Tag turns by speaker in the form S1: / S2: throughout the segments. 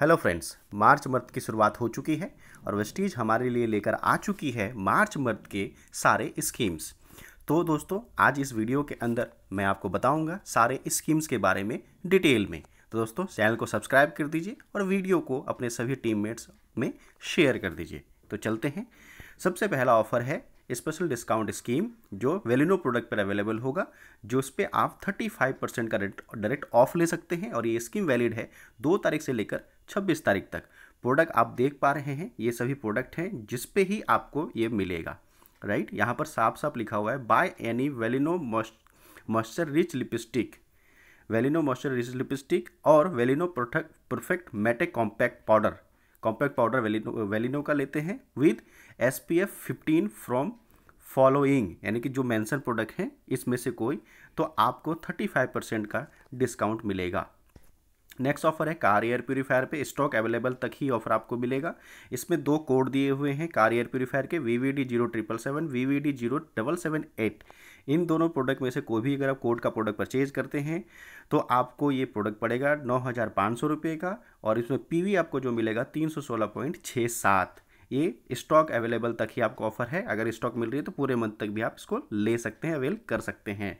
S1: hello friends मार्च मर्थ की शुरुआत हो चुकी है और वेस्टीज हमारे लिए लेकर आ चुकी है मार्च मर्थ के सारे स्कीम्स तो दोस्तों आज इस वीडियो के अंदर मैं आपको बताऊंगा सारे स्कीम्स के बारे में डिटेल में तो दोस्तों चैनल को सब्सक्राइब कर दीजिए और वीडियो को अपने सभी टीममेट्स में शेयर कर दीजिए तो चलते हैं सबसे पहला ऑफर है स्पेशल डिस्काउंट स्कीम जो वेलिनो प्रोडक्ट पर अवेलेबल होगा जो उस पर आप 35 परसेंट का डायरेक्ट ऑफ ले सकते हैं और ये स्कीम वैलिड है दो तारीख से लेकर छब्बीस तारीख तक प्रोडक्ट आप देख पा रहे हैं ये सभी प्रोडक्ट हैं जिस पे ही आपको ये मिलेगा राइट यहाँ पर साफ साफ लिखा हुआ है buy any Veleno moisture rich lipstick Veleno moisture rich lipstick और Veleno product perfect matte compact powder compact powder Veleno Veleno का लेते हैं with S P F fifteen from following यानी कि जो मैंसन प्रोडक्ट हैं इसमें से कोई तो आपको थर्टी फाइव परसेंट का डिस्काउंट मिलेगा नेक्स्ट ऑफर है कार एयर प्योरीफायर पे स्टॉक अवेलेबल तक ही ऑफर आपको मिलेगा इसमें दो कोड दिए हुए हैं कार एयर प्योरीफायर के V V D zero triple seven V V D zero double seven eight इन दोनों प्रोडक्ट में से कोई भी अगर आप कोड का प्रोडक्ट परचेज करते हैं तो आपको ये प्रोडक्ट पड़ेगा नौ हज़ार पाँच सौ रुपये का और इसमें पी वी आपको जो मिलेगा तीन सौ सोलह पॉइंट छः सात ये स्टॉक अवेलेबल तक ही आपको ऑफर है अगर स्टॉक मिल रही है तो पूरे मंथ तक भी आप इसको ले सकते हैं अवेल कर सकते हैं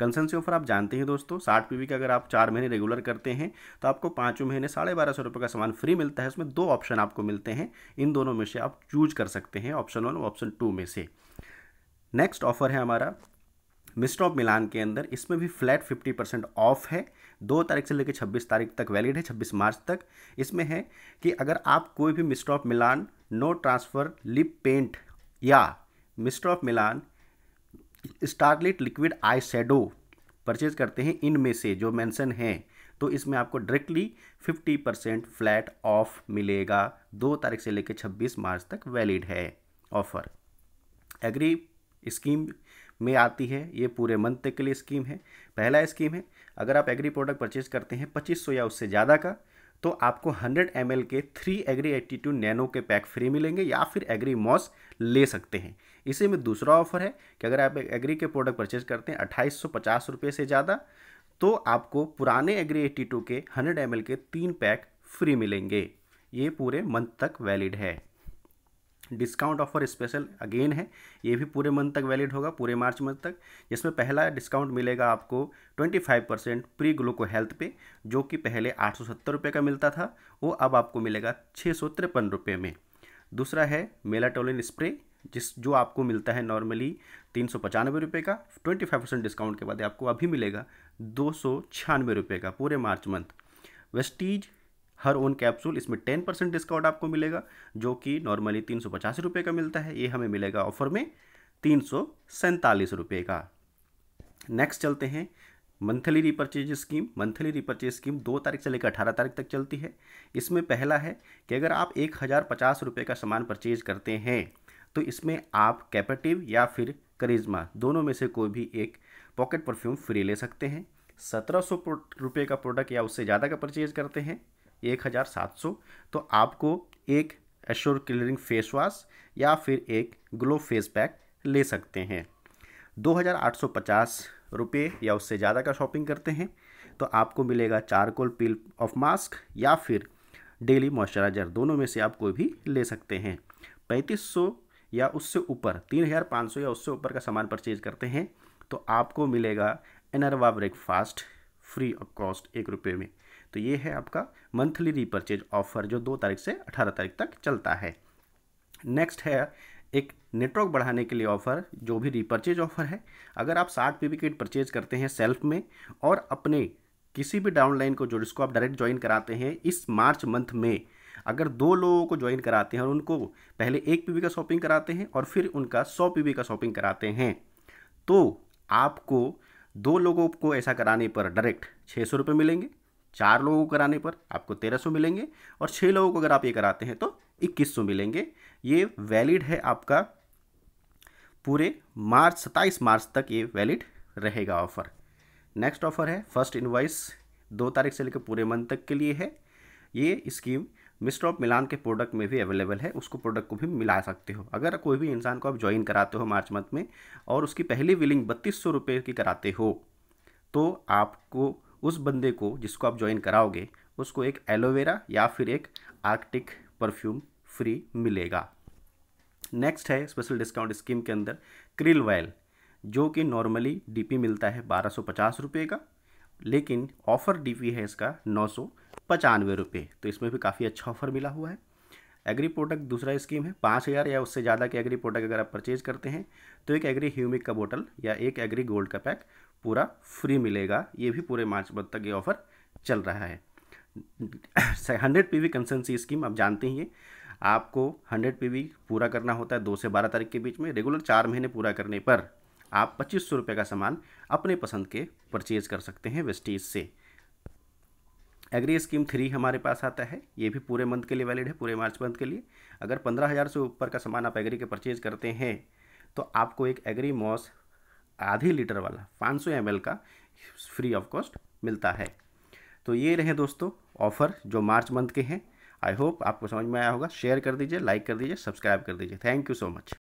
S1: कंसेंसी ऑफर आप जानते हैं दोस्तों साठ पीवी का अगर आप चार महीने रेगुलर करते हैं तो आपको पाँचों महीने साढ़े बारह सौ रुपये का सामान फ्री मिलता है उसमें दो ऑप्शन आपको मिलते हैं इन दोनों में से आप चूज कर सकते हैं ऑप्शन वन और ऑप्शन टू में से नेक्स्ट ऑफर है हमारा मिस्टर ऑफ मिलान के अंदर इसमें भी फ्लैट फिफ्टी परसेंट ऑफ है दो तारीख से लेकर छब्बीस तारीख तक वैलिड है छब्बीस मार्च तक इसमें है कि अगर आप कोई भी mister of Milan no transfer lip paint या mister of Milan starlit liquid eye shadow purchase करते हैं इनमें से जो मेंशन हैं तो इसमें आपको डायरेक्टली 50 परसेंट फ्लैट ऑफ मिलेगा दो तारीख से लेकर 26 मार्च तक वैलिड है ऑफ़र एग्री स्कीम में आती है ये पूरे मंथ तक के लिए स्कीम है पहला स्कीम है अगर आप एग्री प्रोडक्ट परचेज करते हैं 2500 या उससे ज़्यादा का तो आपको 100 एम के थ्री एग्री टू नैनो के पैक फ्री मिलेंगे या फिर एग्री मॉस ले सकते हैं इसी में दूसरा ऑफर है कि अगर आप एग्री के प्रोडक्ट परचेज करते हैं अट्ठाईस रुपये से ज़्यादा तो आपको पुराने एग्री एट्टी के 100 एम के तीन पैक फ्री मिलेंगे ये पूरे मंथ तक वैलिड है डिस्काउंट ऑफर स्पेशल अगेन है ये भी पूरे मंथ तक वैलिड होगा पूरे मार्च मंथ तक जिसमें पहला डिस्काउंट मिलेगा आपको 25 परसेंट प्री ग्लूको हेल्थ पे जो कि पहले आठ रुपये का मिलता था वो अब आपको मिलेगा छः सौ रुपये में दूसरा है मेलाटोलिन स्प्रे जिस जो आपको मिलता है नॉर्मली तीन सौ पचानवे रुपये का ट्वेंटी फाइव परसेंट डिस्काउंट के बाद आपको अभी मिलेगा दो सौ छियानवे रुपये का पूरे March month Vestige her own capsule इसमें टेन परसेंट डिस्काउंट आपको मिलेगा जो कि नॉर्मली तीन सौ पचास रुपये का मिलता है ये हमें मिलेगा ऑफर में तीन सौ सैंतालीस रुपये का नेक्स्ट चलते हैं monthly repurchase scheme monthly repurchase scheme दो तारीख से लेकर अठारह तारीख तक चलती है इसमें पहला है कि अगर आप एक हज़ार पचास रुपये का सामान परचेज करते हैं तो इसमें आप कैपेटिव या फिर करिज्मा दोनों में से कोई भी एक पॉकेट परफ्यूम फ्री ले सकते हैं सत्रह सौ रुपये का प्रोडक्ट या उससे ज़्यादा का परचेज करते हैं एक हज़ार सात सौ तो आपको एक एश्योर क्लियरिंग फेस वाश या फिर एक ग्लो फेस पैक ले सकते हैं दो हज़ार आठ सौ पचास रुपये या उससे ज़्यादा का शॉपिंग करते हैं तो आपको मिलेगा चारकोल पील ऑफ मास्क या फिर डेली मॉइस्चराइजर दोनों में से आप कोई भी ले सकते हैं पैंतीस सौ या उससे ऊपर तीन हज़ार पाँच सौ या उससे ऊपर का सामान परचेज करते हैं तो आपको मिलेगा Enerva breakfast free of cost एक रुपये में तो ये है आपका मंथली रिपर्चेज ऑफर जो दो तारीख से अठारह तारीख तक चलता है नेक्स्ट है एक नेटवर्क बढ़ाने के लिए ऑफ़र जो भी रिपर्चेज ऑफ़र है अगर आप साठ पी किट परचेज करते हैं सेल्फ में और अपने किसी भी डाउनलाइन को जो जिसको आप डायरेक्ट ज्वाइन कराते हैं इस मार्च मंथ में अगर दो लोगों को ज्वाइन कराते हैं और उनको पहले एक पीवी का शॉपिंग कराते हैं और फिर उनका सौ पीवी का शॉपिंग कराते हैं तो आपको दो लोगों को ऐसा कराने पर डायरेक्ट छः सौ रुपये मिलेंगे चार लोगों को कराने पर आपको तेरह सौ मिलेंगे और छः लोगों को अगर आप ये कराते हैं तो इक्कीस सौ मिलेंगे ये वैलिड है आपका पूरे मार्च सत्ताईस मार्च तक ये वैलिड रहेगा ऑफ़र नेक्स्ट ऑफ़र है फर्स्ट इन्वाइस दो तारीख से लेकर पूरे मंथ तक के लिए है ये स्कीम मिस्टर ऑफ मिलान के प्रोडक्ट में भी अवेलेबल है उसको प्रोडक्ट को भी मिला सकते हो अगर कोई भी इंसान को आप ज्वाइन कराते हो मार्च मंथ में और उसकी पहली बिलिंग बत्तीस सौ रुपये की कराते हो तो आपको उस बंदे को जिसको आप ज्वाइन कराओगे उसको एक एलोवेरा या फिर एक आर्कटिक परफ्यूम फ्री मिलेगा नेक्स्ट है स्पेशल डिस्काउंट स्कीम के अंदर क्रिल वायल जो कि नॉर्मली डीपी मिलता है बारह सौ पचास रुपये का लेकिन ऑफ़र डीपी है इसका नौ सौ पचानवे रुपये तो इसमें भी काफ़ी अच्छा ऑफ़र मिला हुआ है एग्री प्रोडक्ट दूसरा स्कीम है पाँच हज़ार या उससे ज़्यादा के एग्री प्रोडक्ट अगर आप परचेज करते हैं तो एक एग्री ह्यूमिक का बोतल या एक एग्री गोल्ड का पैक पूरा फ्री मिलेगा ये भी पूरे मार्च मंथ तक ये ऑफर चल रहा है hundred P V consistency scheme आप जानते ही आपको हंड्रेड पी वी पूरा करना होता है दो से बारह तारीख के बीच में रेगुलर चार महीने पूरा करने पर आप पच्चीस सौ रुपये का सामान अपने पसंद के परचेज कर सकते हैं वेस्टीज से एग्री स्कीम थ्री हमारे पास आता है ये भी पूरे मंथ के लिए वैलिड है पूरे मार्च मंथ के लिए अगर पंद्रह हज़ार से ऊपर का सामान आप एग्री के परचेज करते हैं तो आपको एक एग्री मॉस आधे लीटर वाला 500 सौ का फ्री ऑफ कॉस्ट मिलता है तो ये रहे दोस्तों ऑफ़र जो मार्च मंथ के हैं आई होप आपको समझ में आया होगा शेयर कर दीजिए लाइक कर दीजिए सब्सक्राइब कर दीजिए थैंक यू सो मच